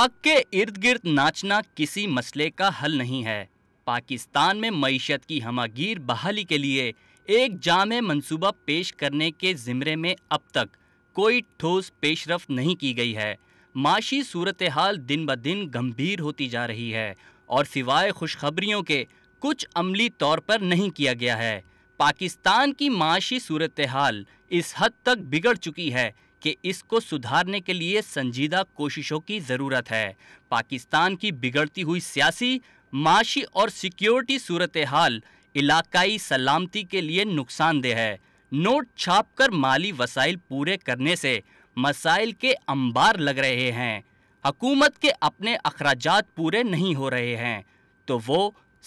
आग के इर्द गिर्द नाचना किसी मसले का हल नहीं है पाकिस्तान में मीशत की हमागीर बहाली के लिए एक जाम मंसूबा पेश करने के ज़िम्रे में अब तक कोई ठोस पेशरफ नहीं की गई है माशी सूरत हाल दिन ब दिन गंभीर होती जा रही है और सिवाय खुशखबरियों के कुछ अमली तौर पर नहीं किया गया है पाकिस्तान की माशी सूरत हाल इस हद तक बिगड़ चुकी है कि इसको सुधारने के लिए संजीदा कोशिशों की ज़रूरत है पाकिस्तान की बिगड़ती हुई सियासी माशी और सिक्योरिटी सूरत हाल इलाकई सलामती के लिए नुकसानदेह है नोट छापकर माली वसाइल पूरे करने से मसाइल के अंबार लग रहे हैं हकूमत के अपने अखराज पूरे नहीं हो रहे हैं तो वो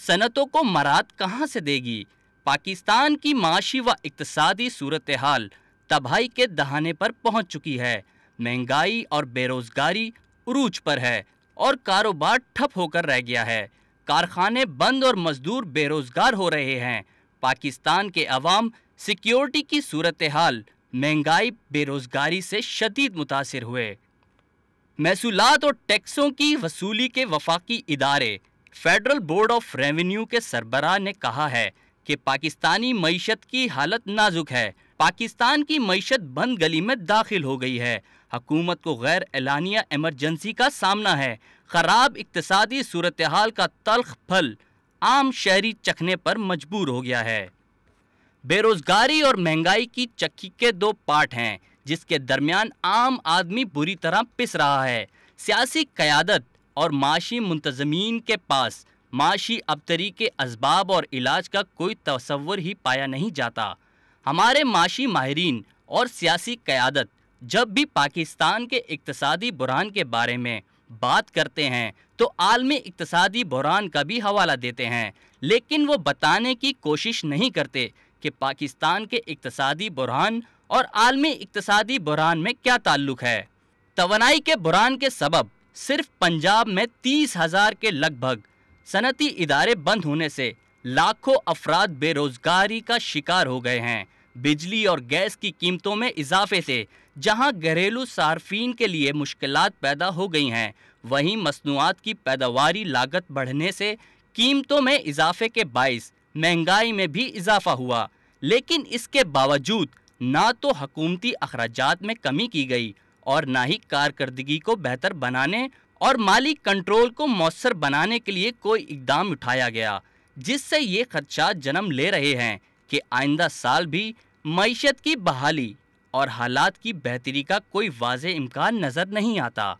सनतों को मराद कहाँ से देगी पाकिस्तान की माशी व इकतसादी सूरत हाल तबाही के दहाने पर पहुंच चुकी है महंगाई और बेरोजगारी उरूज पर है और कारोबार ठप होकर रह गया है कारखाने बंद और मजदूर बेरोजगार हो रहे हैं पाकिस्तान के अवाम सिक्योरिटी की सूरत हाल महंगाई बेरोजगारी से शदीद मुतासर हुए महसूलत और टैक्सों की वसूली के वफाकी इदारे फेडरल बोर्ड ऑफ रेवेन्यू के सरबराह ने कहा है कि पाकिस्तानी मीशत की हालत नाजुक है पाकिस्तान की मीशत बंद गली में दाखिल हो गई है हकूमत को गैर एलानिया एमरजेंसी का सामना है खराब इकतसादी सूरत हाल का तलख फल आम शहरी चखने पर मजबूर हो गया है बेरोज़गारी और महंगाई की चक्की के दो पार्ट हैं जिसके दरमियान आम आदमी बुरी तरह पिस रहा है सियासी क़्यादत और माशी मुंतजमीन के पास माशी अबतरी के इसबाब और इलाज का कोई तस्वर ही पाया नहीं जाता हमारे माशी माहरीन और सियासी क़्यादत जब भी पाकिस्तान के इकतसादी बुरहान के बारे में बात करते हैं तो आलमी इकतसादी बुरहान का भी हवाला देते हैं लेकिन वो बताने की कोशिश नहीं करते कि पाकिस्तान के इकतसादी बुरहान और आलमी इकतसादी बुरहान में क्या ताल्लुक है तोनाई के बुरहान के सबब सिर्फ पंजाब में तीस हज़ार के लगभग सनती इदारे बंद होने से लाखों अफराद बेरोज़गारी का शिकार हो गए हैं बिजली और गैस की कीमतों में इजाफे से जहां घरेलू सार्फिन के लिए मुश्किल पैदा हो गई हैं वहीं मसनूआत की पैदावारी लागत बढ़ने से कीमतों में इजाफे के बायस महंगाई में भी इजाफा हुआ लेकिन इसके बावजूद ना तो हकूमती अखराज में कमी की गई और ना ही कारकर्दगी को बेहतर बनाने और माली कंट्रोल को मौसर बनाने के लिए कोई इकदाम उठाया गया जिससे ये खदशात जन्म ले रहे हैं कि आइंदा साल भी मीशत की बहाली और हालात की बेहतरी का कोई वाज इम्कान नज़र नहीं आता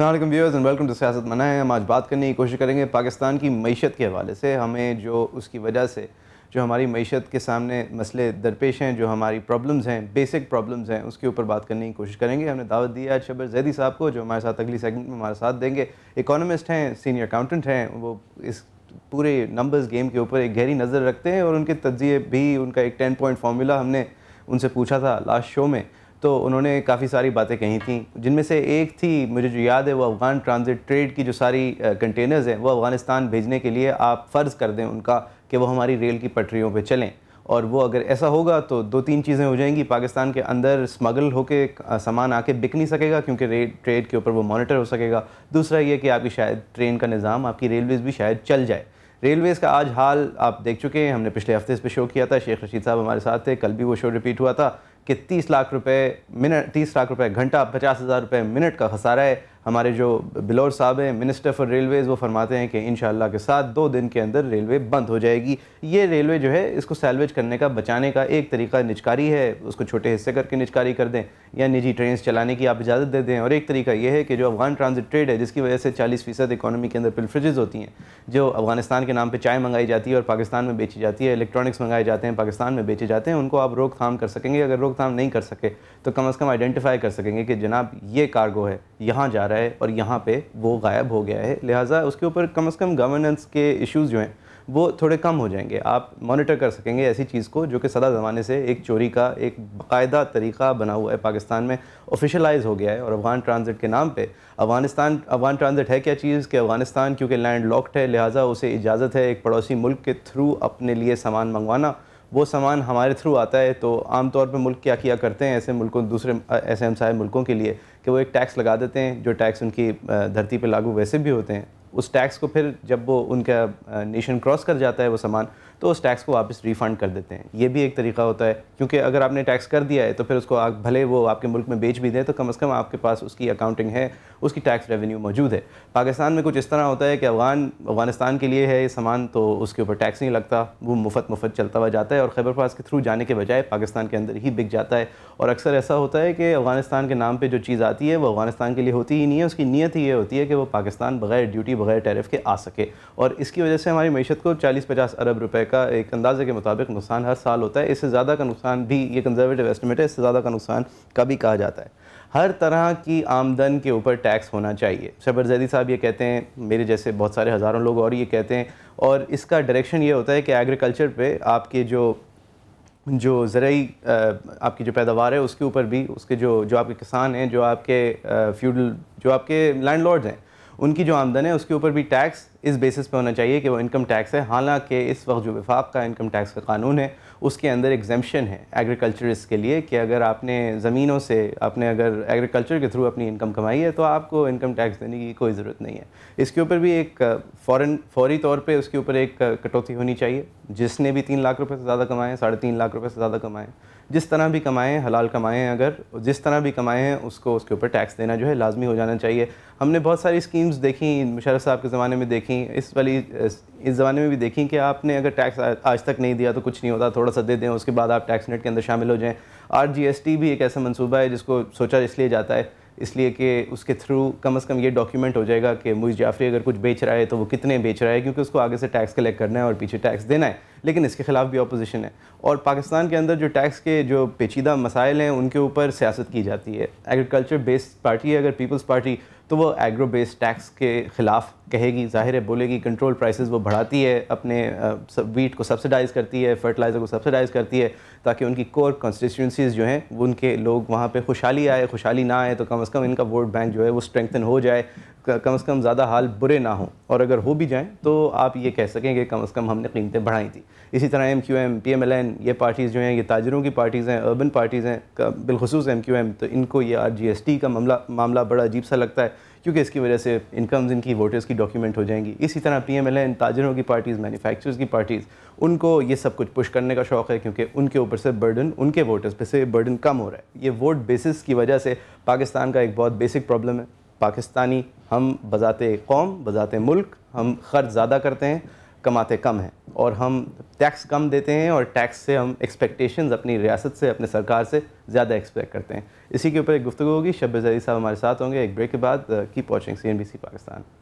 एंड वेलकम टू सियासत मना है हम आज बात करने की कोशिश करेंगे पाकिस्तान की मीशत के हवाले से हमें जो उसकी वजह से जो हमारी मीशत के सामने मसले दरपेश हैं जो हमारी प्रॉब्लम्स हैं बेसिक प्रॉब्लम्स हैं उसके ऊपर बात करने की कोशिश करेंगे हमने दावत दी है शबर जैदी साहब को जो हमारे साथ अगली सेगमेंट में हमारे साथ देंगे इकोनॉमिस्ट हैं सीनियर अकाउंटेंट हैं वो इस पूरे नंबर्स गेम के ऊपर एक गहरी नज़र रखते हैं और उनके तजिए भी उनका एक टेन पॉइंट फार्मूला हमने उनसे पूछा था लास्ट शो में तो उन्होंने काफ़ी सारी बातें कही थी जिनमें से एक थी मुझे जो याद है वो अफ़गान ट्रांजिट ट्रेड की जो सारी कंटेनर्स हैं वो अफ़गानिस्तान भेजने के लिए आप फ़र्ज़ कर दें उनका कि वो हमारी रेल की पटरियों पर चलें और वो अगर ऐसा होगा तो दो तीन चीज़ें हो जाएंगी पाकिस्तान के अंदर स्मगल होके सामान आके बिक नहीं सकेगा क्योंकि रेट ट्रेड के ऊपर वो मॉनिटर हो सकेगा दूसरा ये कि आपकी शायद ट्रेन का निज़ाम आपकी रेलवेज़ भी शायद चल जाए रेलवेज़ का आज हाल आप देख चुके हैं हमने पिछले हफ्ते इस पर शो किया था शेख रशीद साहब हमारे साथ थे कल भी वो शो रिपीट हुआ था कि तीस लाख रुपये मिनट तीस लाख रुपये घंटा पचास हज़ार रुपये मिनट का खसारा है हमारे जो बिलोर साहब हैं मिनिस्टर फॉर रेलवेज़ वो फरमाते हैं कि इन के साथ दो दिन के अंदर रेलवे बंद हो जाएगी ये रेलवे जो है इसको सैलवेज करने का बचाने का एक तरीका निचकारी है उसको छोटे हिस्से करके निचकारी कर दें या निजी ट्रेन चलाने की आप इजाज़त दे दें और एक तरीका यह है कि जो अफगान ट्रांजिट ट्रेड है जिसकी वजह से चालीस फ़ीसद इकानमी के अंदर पिल्फ्रिजेज़ होती हैं जो अफगानिस्तान के नाम पर चाय मंगाई जाती है और पाकिस्तान में बेची जाती है इलेक्ट्रॉनिक्स मंगाए जाते हैं पाकिस्तान में बेचे जाते हैं उनको आप रोकथाम कर सकेंगे अगर रोकथाम नहीं कर सके तो कम अज़ कम आइडेंटिफाई कर सकेंगे कि जनाब ये कार्गो है यहाँ जा रहा रहा है और यहाँ पे वो गायब हो गया है लिहाजा उसके ऊपर कम अज़ कम गवर्नेंस के इश्यूज़ जो हैं वो थोड़े कम हो जाएंगे आप मॉनिटर कर सकेंगे ऐसी चीज़ को जो कि सदा ज़माने से एक चोरी का एक बाकायदा तरीका बना हुआ है पाकिस्तान में ऑफिशलाइज हो गया है और अफगान ट्रांजिट के नाम पे अफगानिस्तान अफगान ट्रांजिट है क्या चीज़ कि अफगानिस्तान क्योंकि लैंड लॉकड है लिहाजा उसे इजाज़त है एक पड़ोसी मुल्क के थ्रू अपने लिए सामान मंगवाना वो सामान हमारे थ्रू आता है तो आमतौर पर मुल्क क्या किया करते हैं ऐसे मुल्कों दूसरे ऐसे हमसाय मुल्कों के लिए कि वो एक टैक्स लगा देते हैं जो टैक्स उनकी धरती पर लागू वैसे भी होते हैं उस टैक्स को फिर जब वो उनका नेशन क्रॉस कर जाता है वो सामान तो उस टैक्स को वापस रिफ़ंड कर देते हैं ये भी एक तरीका होता है क्योंकि अगर आपने टैक्स कर दिया है तो फिर उसको आप भले वो आपके मुल्क में बेच भी दें तो कम अज़ कम आपके पास उसकी अकाउंटिंग है उसकी टैक्स रेवेन्यू मौजूद है पाकिस्तान में कुछ इस तरह होता है कि अफगान अफगानिस्तान के लिए है ये सामान तो उसके ऊपर टैक्स नहीं लगता वो मुफ्त मुफ्त चलता हुआ जाता है और खैबर पास के थ्रू जाने के बजाय पाकिस्तान के अंदर ही बिक जाता है और अक्सर ऐसा होता है कि अफगानिस्तान के नाम पर जो चीज़ आती है वो अफगानिस्तान के लिए होती ही नहीं है उसकी नीयत ही ये होती है कि वो पाकिस्तान बगैर ड्यूटी बगैर टैरिफ के आ सके और इसकी वजह से हमारी मीशत को चालीस पचास अरब रुपये का एक अंदाजे के मुताबिक नुकसान हर साल होता है इससे ज़्यादा का नुकसान भी ये कंजर्वेटिव एस्टिमेट है इससे ज़्यादा का नुकसान का भी कहा जाता है हर तरह की आमदन के ऊपर टैक्स होना चाहिए शबर जैदी साहब ये कहते हैं मेरे जैसे बहुत सारे हज़ारों लोग और ये कहते हैं और इसका डायरेक्शन ये होता है कि एग्रीकल्चर पे आपके जो जो ज़रूरी आपकी जो पैदावार है उसके ऊपर भी उसके जो जो आपके किसान हैं जो आपके फ्यूडल जो आपके लैंडलॉर्ड्स हैं उनकी जो आमदन है उसके ऊपर भी टैक्स इस बेसिस पे होना चाहिए कि वो इनकम टैक्स है हालांकि इस वक्त जो विफाक का इनकम टैक्स का कानून है उसके अंदर एग्जामेशन है एग्रीकल्चरिस्ट के लिए कि अगर आपने ज़मीनों से आपने अगर एग्रीकल्चर के थ्रू अपनी इनकम कमाई है तो आपको इनकम टैक्स देने की कोई ज़रूरत नहीं है इसके ऊपर भी एक फॉरन फौरी तौर पर उसके ऊपर एक कटौती होनी चाहिए जिसने भी तीन लाख रुपये से ज़्यादा कमाएँ साढ़े तीन लाख रुपये से ज़्यादा कमाएँ जिस तरह भी कमाएँ हलाल कमाएँ अगर जिस तरह भी कमाएँ उसको उसके ऊपर टैक्स देना जो है लाजमी हो जाना चाहिए हमने बहुत सारी स्कीम्स देखी मुशरफ साहब के ज़माने में देखी इस वाली इस ज़माने में भी देखी कि आपने अगर टैक्स आज तक नहीं दिया तो कुछ नहीं होता थोड़ा सा दे दें उसके बाद आप टैक्स नेट के अंदर शामिल हो जाएँ आर जी एस टी भी एक ऐसा मनसूबा है जिसको सोचा इसलिए जाता है इसलिए कि उसके थ्रू कम अज़ कम ये डॉक्यूमेंट हो जाएगा कि मुइज जाफरी अगर कुछ बेच रहा है तो वो कितने बेच रहा है क्योंकि उसको आगे से टैक्स कलेक्ट करना है और पीछे टैक्स देना है लेकिन इसके ख़िलाफ़ भी अपोजिशन है और पाकिस्तान के अंदर जो टैक्स के जो पेचीदा मसाइल हैं उनके ऊपर सियासत की जाती है एग्रीकल्चर बेस्ड पार्टी है अगर पीपल्स पार्टी तो वो एग्रो बेस्ड टैक्स के ख़िलाफ़ कहेगी जाहिर है बोलेगी कंट्रोल प्राइसेस वो बढ़ाती है अपने वीट को सब्सिडाइज़ करती है फर्टिलाइज़र को सब्सिडाइज़ करती है ताकि उनकी कोर कॉन्स्टिट्यूंसीज़ जो हैं उनके लोग वहाँ पे खुशहाली आए खुशहाली ना आए तो कम अज़ कम इनका वोट बैंक जो है वो स्ट्रेंथन हो जाए कम से कम ज़्यादा हाल बुरे ना हों और अगर हो भी जाएं तो आप ये कह सकें कि कम से कम हमने कीमतें बढ़ाई थी इसी तरह M Q M P M L N ये पार्टीज़ जो हैं ये ताजरों की पार्टीज़ हैं अर्बन पार्टीज़ हैं बिलखसूस एम क्यू एम तो इनको ये आज जी एस टी का मामला मामला बड़ा अजीब सा लगता है क्योंकि इसकी वजह से इनकम्स इनकी वोटर्स की डॉक्यूमेंट हो जाएंगी इसी तरह पी एम एल एन ताजरों की पार्टीज़ मैनुफैक्चर की पार्टीज़ उनको ये सब कुछ पुश करने का शौक़ है क्योंकि उनके ऊपर से बर्डन उनके वोटर्स पर से बर्डन कम हो रहा है ये वोट बेसिस की वजह से पाकिस्तान का एक बहुत बेसिक प्रॉब्लम है पाकिस्तानी हम बज़ात कौम बज़ात मुल्क हम खर्च ज़्यादा करते हैं कमाते कम हैं और हम टैक्स कम देते हैं और टैक्स से हम एक्सपेक्टेशन अपनी रियासत से अपने सरकार से ज़्यादा एक्सपेक्ट करते हैं इसी के ऊपर एक गुफ्तु होगी शब्बे जरी साहब हमारे साथ होंगे एक ब्रेक के बाद की poaching C N B C Pakistan